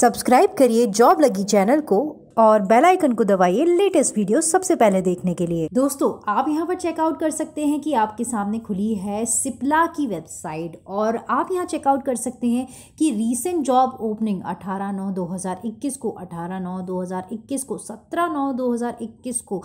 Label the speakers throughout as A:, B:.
A: Subscribe करिए job लगी channel को और बेल आइकन को दबाइए लेटेस्ट वीडियो सबसे पहले देखने के लिए दोस्तों आप यहाँ पर चेकआउट कर सकते हैं कि आपके सामने खुली है सिप्ला की वेबसाइट और आप यहाँ चेकआउट कर सकते हैं कि रीसेंट जॉब ओपनिंग 18 नौ 2021 को 18 नौ 2021 को 17 नौ 2021 को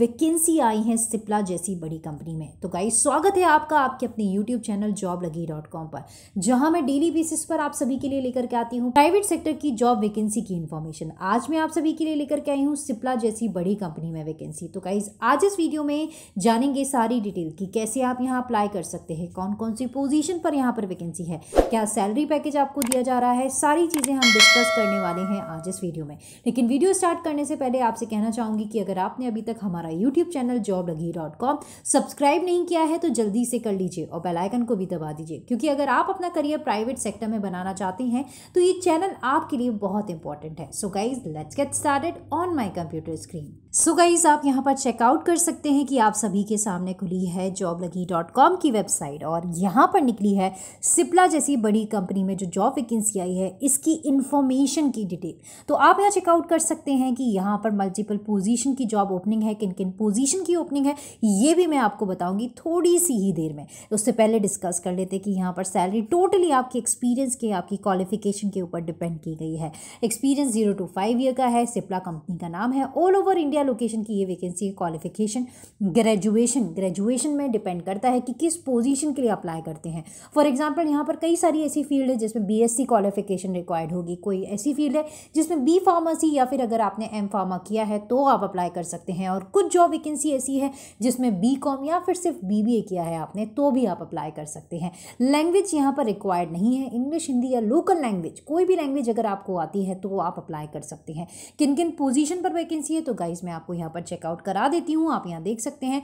A: वैकेंसी आई है सिप्ला जैसी बड़ी कंपनी में तो गाई स्वागत है आपका आपके अपने यूट्यूब चैनल जॉब लगी पर जहाँ मैं डेली बेसिस पर आप सभी के लिए लेकर के आती हूँ प्राइवेट सेक्टर की जॉब वैकेंसी की इन्फॉर्मेशन आज मैं आप सभी के लिए लेकर के आई हूँ सिप्ला जैसी बड़ी कंपनी में वैकेंसी तो गाइज आज इस वीडियो में जानेंगे सारी डिटेल कि कैसे आप यहाँ अप्लाई कर सकते हैं कौन कौन सी पोजीशन पर यहाँ पर वैकेंसी है क्या सैलरी पैकेज आपको दिया जा रहा है सारी चीज़ें हम डिस्कस करने वाले हैं आज इस वीडियो में लेकिन वीडियो स्टार्ट करने से पहले आपसे कहना चाहूँगी कि अगर आपने अभी तक हमारा यूट्यूब चैनल जॉब लगी डॉट कॉम सब्सक्राइब नहीं किया है तो जल्दी से कर लीजिए और बेलाइकन को भी दबा दीजिए क्योंकि अगर आप अपना करियर प्राइवेट सेक्टर में बनाना चाहते हैं तो ये चैनल आपके लिए बहुत इंपॉर्टेंट है so guys let's get start started on my computer screen. So so guys आप यहाँ पर चेकआउट कर सकते हैं कि आप सभी के सामने खुली है जॉब लगी डॉट कॉम की वेबसाइट और यहाँ पर निकली है सिप्ला जैसी बड़ी कंपनी में जो जॉब वैकेंसी आई है इसकी इन्फॉर्मेशन की डिटेल तो आप यहाँ चेकआउट कर सकते हैं कि यहाँ पर मल्टीपल पोजीशन की जॉब ओपनिंग है किन किन पोजीशन की ओपनिंग है ये भी मैं आपको बताऊँगी थोड़ी सी ही देर में उससे पहले डिस्कस कर लेते कि यहाँ पर सैलरी टोटली आपके एक्सपीरियंस के आपकी क्वालिफिकेशन के ऊपर डिपेंड की गई है experience zero to five year का है सिप्ला कंपनी का नाम है ऑल ओवर इंडिया क्या लोकेशन की ये वैकेंसी है क्वालिफिकेशन ग्रेजुएशन ग्रेजुएशन में डिपेंड करता है कि किस पोजीशन के लिए अप्लाई करते हैं फॉर एग्जांपल यहाँ पर कई सारी ऐसी फील्ड है जिसमें बीएससी क्वालिफिकेशन रिक्वायर्ड होगी कोई ऐसी फील्ड है जिसमें बी फार्मेसी या फिर अगर आपने एम फार्मा किया है तो आप अप्लाई कर सकते हैं और कुछ जॉब वैकेंसी ऐसी है जिसमें बी या फिर सिर्फ बी किया है आपने तो भी आप अप्लाई कर सकते हैं लैंग्वेज यहाँ पर रिक्वायर्ड नहीं है इंग्लिश हिंदी या लोकल लैंग्वेज कोई भी लैंग्वेज अगर आपको आती है तो आप अप्लाई कर सकते हैं किन किन पोजिशन पर वैकेंसी है तो गाइज मैं मैं आपको यहाँ पर चेकआउट करा देती हूँ आप यहाँ देख सकते हैं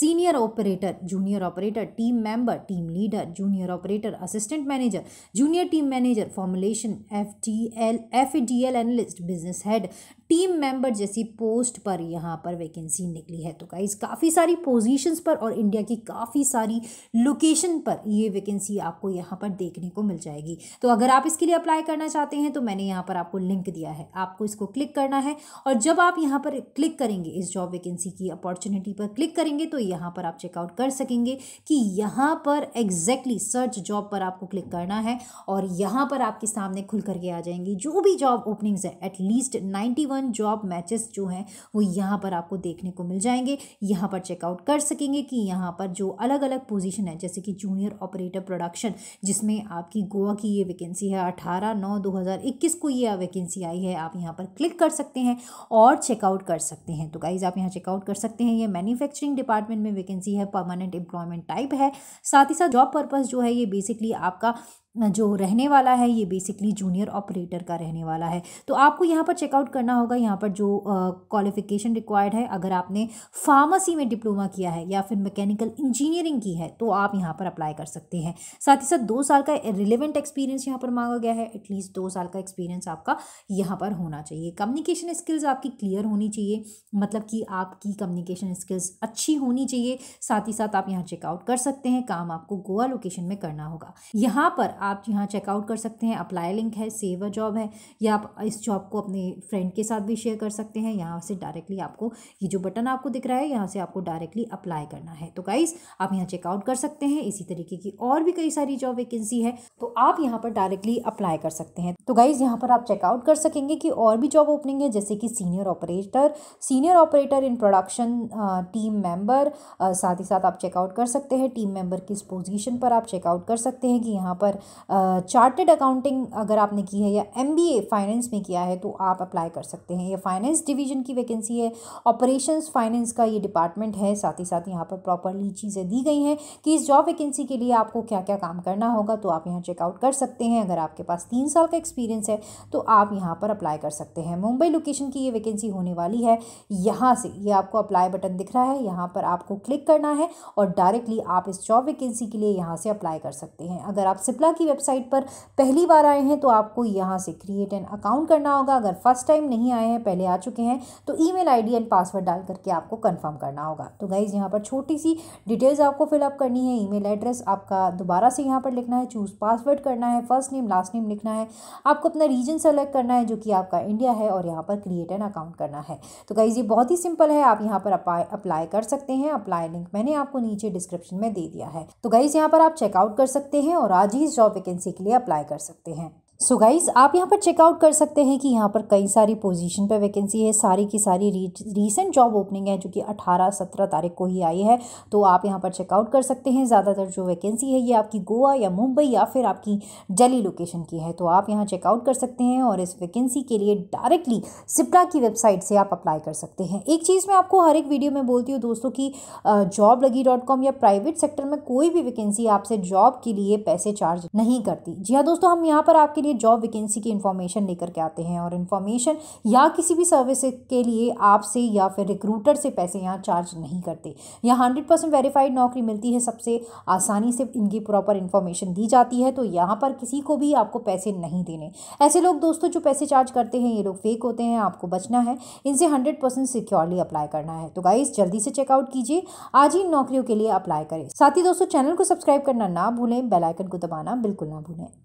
A: senior operator junior operator team member team leader junior operator assistant manager junior team manager formulation F D L F D L analyst business head team member जैसी पोस्ट पर यहाँ पर वैकेंसी निकली है तो गाइज काफ़ी सारी पोजीशंस पर और इंडिया की काफ़ी सारी लोकेशन पर ये वैकेंसी आपको यहाँ पर देखने को मिल जाएगी तो अगर आप इसके लिए अप्लाई करना चाहते हैं तो मैंने यहाँ पर आपको लिंक दिया है आपको इसको क्लिक करना है और जब आप यहाँ पर क्लिक करेंगे इस जॉब वैकेंसी की अपॉर्चुनिटी पर क्लिक करेंगे तो यहाँ पर आप चेकआउट कर सकेंगे कि यहाँ पर एग्जैक्टली सर्च जॉब पर आपको क्लिक करना है और यहाँ पर आपके सामने खुल करके आ जाएंगी जो भी जॉब ओपनिंग्स है at least ninety one job matches जो हैं वो यहाँ पर आपको देखने को मिल जाएंगे यहाँ पर चेकआउट कर सकेंगे कि यहाँ पर जो अलग अलग पोजिशन है जैसे कि जूनियर ऑपरेटर प्रोडक्शन जिसमें आपकी गोवा की ये वैकेंसी है अठारह नौ दो हज़ार इक्कीस को ये वैकेंसी आई है आप यहाँ पर क्लिक कर सकते हैं और चेकआउट कर सकते हैं तो गाइज़ आप यहाँ चेकआउट कर सकते हैं ये मैन्युफैक्चरिंग डिपार्टमेंट डिपार्टमेंट में वैकेंसी है परमानेंट एम्प्लॉयमेंट टाइप है साथ ही साथ जॉब पर्पज़ जो है ये बेसिकली आपका जो रहने वाला है ये बेसिकली जूनियर ऑपरेटर का रहने वाला है तो आपको यहाँ पर चेकआउट करना होगा यहाँ पर जो क्वालिफिकेशन रिक्वायर्ड है अगर आपने फार्मेसी में डिप्लोमा किया है या फिर मैकेनिकल इंजीनियरिंग की है तो आप यहाँ पर अप्लाई कर सकते हैं साथ ही साथ दो साल का रिलेवेंट एक्सपीरियंस यहाँ पर मांगा गया है एटलीस्ट दो साल का एक्सपीरियंस आपका यहाँ पर होना चाहिए कम्युनिकेशन स्किल्स आपकी क्लियर होनी चाहिए मतलब कि आपकी कम्युनिकेशन स्किल्स अच्छी होनी चाहिए साथ ही साथ आप यहाँ चेकआउट कर सकते हैं काम आपको गोवा लोकेशन में करना होगा यहाँ पर आप यहाँ चेकआउट कर सकते हैं अप्लाई लिंक है सेव अ जॉब है या आप इस जॉब को अपने फ्रेंड के साथ भी शेयर कर सकते हैं यहाँ से डायरेक्टली आपको ये जो बटन आपको दिख रहा है यहाँ से आपको डायरेक्टली अप्लाई करना है तो गाइज़ आप यहाँ चेकआउट कर सकते हैं इसी तरीके की और भी कई सारी जॉब वैकेंसी है तो आप यहाँ पर डायरेक्टली अप्लाई कर सकते हैं तो गाइज़ यहाँ पर आप चेकआउट कर सकेंगे कि और भी जॉब ओपनिंग है जैसे कि senior operator senior operator in production team member साथ ही साथ आप चेकआउट कर सकते हैं टीम मेंबर किस पोजीशन पर आप चेकआउट कर सकते हैं कि यहाँ पर चार्टेड अकाउंटिंग अगर आपने की है या एम फाइनेंस में किया है तो आप अप्लाई कर सकते हैं ये फाइनेंस डिवीजन की वैकेंसी है ऑपरेशंस फाइनेंस का ये डिपार्टमेंट है साथ ही साथ यहाँ पर प्रॉपरली चीज़ें दी गई हैं कि इस जॉब वैकेंसी के लिए आपको क्या क्या काम करना होगा तो आप यहाँ चेकआउट कर सकते हैं अगर आपके पास तीन साल का एक्सपीरियंस है तो आप यहाँ पर अप्लाई कर सकते हैं मुंबई लोकेशन की ये वैकेंसी होने वाली है यहाँ से ये आपको अप्लाई बटन दिख रहा है यहाँ पर आपको क्लिक करना है और डायरेक्टली आप इस जॉब वैकेंसी के लिए यहाँ से अप्लाई कर सकते हैं अगर आप सिप्ला की की वेबसाइट पर पहली बार आए हैं तो आपको यहाँ से क्रिएट एन अकाउंट करना होगा अगर फर्स्ट टाइम नहीं आए हैं पहले आ चुके हैं तो आई डी एंड पासवर्ड डाल करके आपको कंफर्म करना होगा तो गाइज़ यहाँ पर छोटी सी डिटेल्स आपको फिलअप करनी है ईमेल एड्रेस आपका दोबारा से यहाँ पर लिखना है चूज़ पासवर्ड करना है फर्स्ट नेम लास्ट नेम लिखना है आपको अपना रीजन सेलेक्ट करना है जो कि आपका इंडिया है और यहाँ पर क्रिएट एन अकाउंट करना है तो गाइज़ ये बहुत ही सिंपल है आप यहाँ पर अप्लाई कर सकते हैं अप्लाई लिंक मैंने आपको नीचे डिस्क्रिप्शन में दे दिया है तो गाइज़ यहाँ पर आप चेकआउट कर सकते हैं और आज ही इस जॉब वैकेंसी के लिए अप्लाई कर सकते हैं सो so गाइज़ आप यहाँ पर चेकआउट कर सकते हैं कि यहाँ पर कई सारी पोजीशन पर वैकेंसी है सारी की सारी रीसेंट जॉब ओपनिंग है जो कि 18 17 तारीख को ही आई है तो आप यहाँ पर चेकआउट कर सकते हैं ज़्यादातर जो वैकेंसी है ये आपकी गोवा या मुंबई या फिर आपकी दिल्ली लोकेशन की है तो आप यहाँ चेकआउट कर सकते हैं और इस वैकेंसी के लिए डायरेक्टली सिप्टा की वेबसाइट से आप अप्लाई कर सकते हैं एक चीज़ मैं आपको हर एक वीडियो में बोलती हूँ दोस्तों की जॉब लगी डॉट कॉम या प्राइवेट सेक्टर में कोई भी वैकेंसी आपसे जॉब के लिए पैसे चार्ज नहीं करती जी हाँ दोस्तों हम यहाँ पर आपके लिए जॉब वैकेंसी की इन्फॉर्मेशन लेकर के आते हैं और इन्फॉर्मेशन या किसी भी सर्विस के लिए आपसे या फिर रिक्रूटर से पैसे यहाँ चार्ज नहीं करते यहाँ हंड्रेड परसेंट वेरीफाइड नौकरी मिलती है सबसे आसानी से इनकी प्रॉपर इन्फॉर्मेशन दी जाती है तो यहाँ पर किसी को भी आपको पैसे नहीं देने ऐसे लोग दोस्तों जो पैसे चार्ज करते हैं ये लोग फेक होते हैं आपको बचना है इनसे हंड्रेड परसेंट सिक्योरली अप्लाई करना है तो गाइज जल्दी से चेकआउट कीजिए आज ही इन नौकरियों के लिए अप्लाई करें साथ ही दोस्तों चैनल को सब्सक्राइब करना ना भूलें बेलाइकन को दबाना बिल्कुल ना भूलें